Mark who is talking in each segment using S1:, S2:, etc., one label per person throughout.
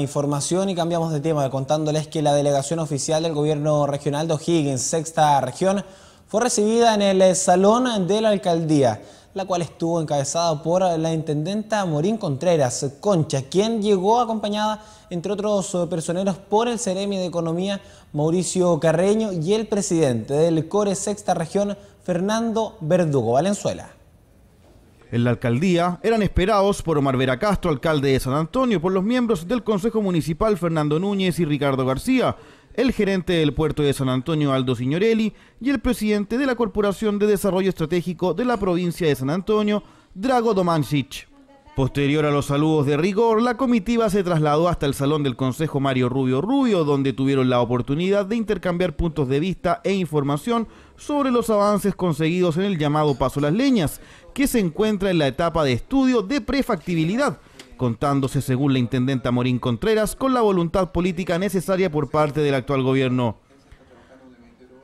S1: información y cambiamos de tema contándoles que la delegación oficial del gobierno regional de O'Higgins, sexta región, fue recibida en el eh, salón de la alcaldía, la cual estuvo encabezada por la intendenta Morín Contreras Concha, quien llegó acompañada, entre otros eh, personeros, por el Ceremi de Economía Mauricio Carreño y el presidente del CORE sexta región, Fernando Verdugo Valenzuela
S2: en la alcaldía eran esperados por Omar Vera Castro, alcalde de San Antonio, por los miembros del Consejo Municipal Fernando Núñez y Ricardo García, el gerente del puerto de San Antonio Aldo Signorelli y el presidente de la Corporación de Desarrollo Estratégico de la provincia de San Antonio, Drago Domancic. Posterior a los saludos de rigor, la comitiva se trasladó hasta el Salón del Consejo Mario Rubio Rubio, donde tuvieron la oportunidad de intercambiar puntos de vista e información sobre los avances conseguidos en el llamado Paso Las Leñas, que se encuentra en la etapa de estudio de prefactibilidad, contándose, según la intendenta Morín Contreras, con la voluntad política necesaria por parte del actual gobierno.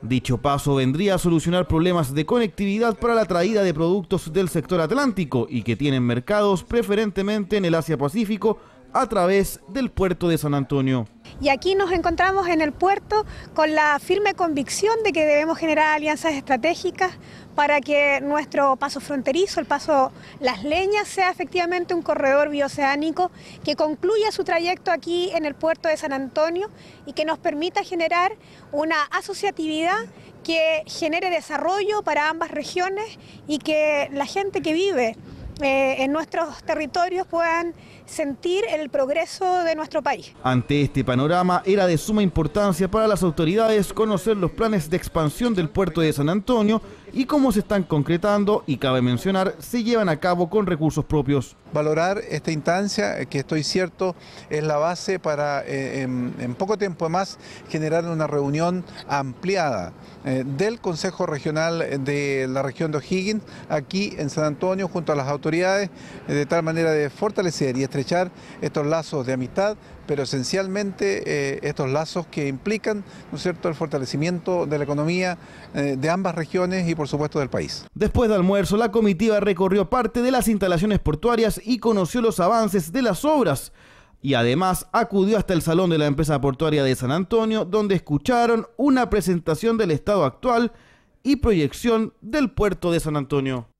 S2: Dicho paso vendría a solucionar problemas de conectividad para la traída de productos del sector atlántico y que tienen mercados preferentemente en el Asia-Pacífico a través del puerto de San Antonio.
S3: Y aquí nos encontramos en el puerto con la firme convicción de que debemos generar alianzas estratégicas para que nuestro paso fronterizo, el paso Las Leñas, sea efectivamente un corredor bioceánico que concluya su trayecto aquí en el puerto de San Antonio y que nos permita generar una asociatividad que genere desarrollo para ambas regiones y que la gente que vive eh, en nuestros territorios puedan sentir el progreso de nuestro país.
S2: Ante este panorama, era de suma importancia para las autoridades conocer los planes de expansión del puerto de San Antonio y cómo se están concretando y, cabe mencionar, se llevan a cabo con recursos propios. Valorar esta instancia, eh, que estoy cierto,
S4: es la base para eh, en, poco tiempo más generar una reunión ampliada del Consejo Regional de la región de O'Higgins aquí en San Antonio junto a las autoridades eh, de tal manera de fortalecer y estrechar estos lazos de amistad, pero esencialmente eh, estos lazos que implican cierto? el fortalecimiento
S2: de la economía eh, de ambas regiones y por supuesto del país. Después de almuerzo, la comitiva recorrió parte de las instalaciones portuarias y conoció los avances de las obras y además acudió hasta el Salón de la Empresa Portuaria de San Antonio, donde escucharon una presentación del estado actual y proyección del puerto de San Antonio.